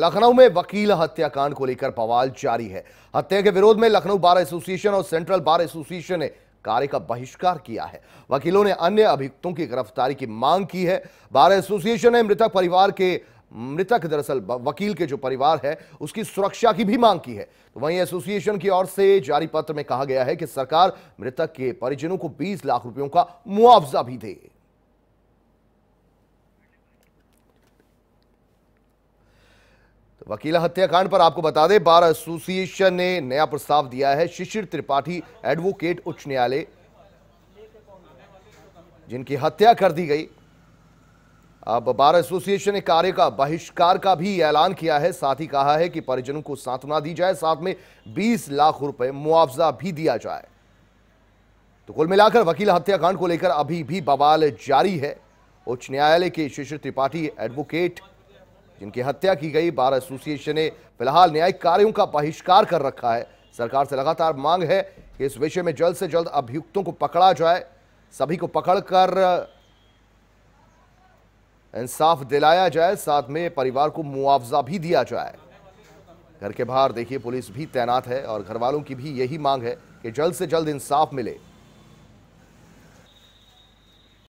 लखनऊ में वकील हत्याकांड को लेकर बवाल जारी है हत्या के विरोध में लखनऊ बार एसोसिएशन और सेंट्रल बार एसोसिएशन ने कार्य का बहिष्कार किया है वकीलों ने अन्य अभियुक्तों की गिरफ्तारी की मांग की है बार एसोसिएशन ने मृतक परिवार के मृतक दरअसल वकील के जो परिवार है उसकी सुरक्षा की भी मांग की है तो वहीं एसोसिएशन की ओर से जारी पत्र में कहा गया है कि सरकार मृतक के परिजनों को बीस लाख रुपयों का मुआवजा भी दे तो वकीला हत्याकांड पर आपको बता दें बार एसोसिएशन ने नया प्रस्ताव दिया है शिशिर त्रिपाठी एडवोकेट उच्च न्यायालय जिनकी हत्या कर दी गई अब बार एसोसिएशन ने कार्य का बहिष्कार का भी ऐलान किया है साथ ही कहा है कि परिजनों को सांत्वना दी जाए साथ में 20 लाख रुपए मुआवजा भी दिया जाए तो कुल मिलाकर वकील हत्याकांड को लेकर अभी भी बवाल जारी है उच्च न्यायालय के शिशिर त्रिपाठी एडवोकेट जिनकी हत्या की गई बार एसोसिएशन ने फिलहाल न्यायिक कार्यों का बहिष्कार कर रखा है सरकार से लगातार मांग है कि इस विषय में जल्द से जल्द अभियुक्तों को पकड़ा जाए सभी को पकड़कर इंसाफ दिलाया जाए साथ में परिवार को मुआवजा भी दिया जाए घर के बाहर देखिए पुलिस भी तैनात है और घर वालों की भी यही मांग है कि जल्द से जल्द इंसाफ मिले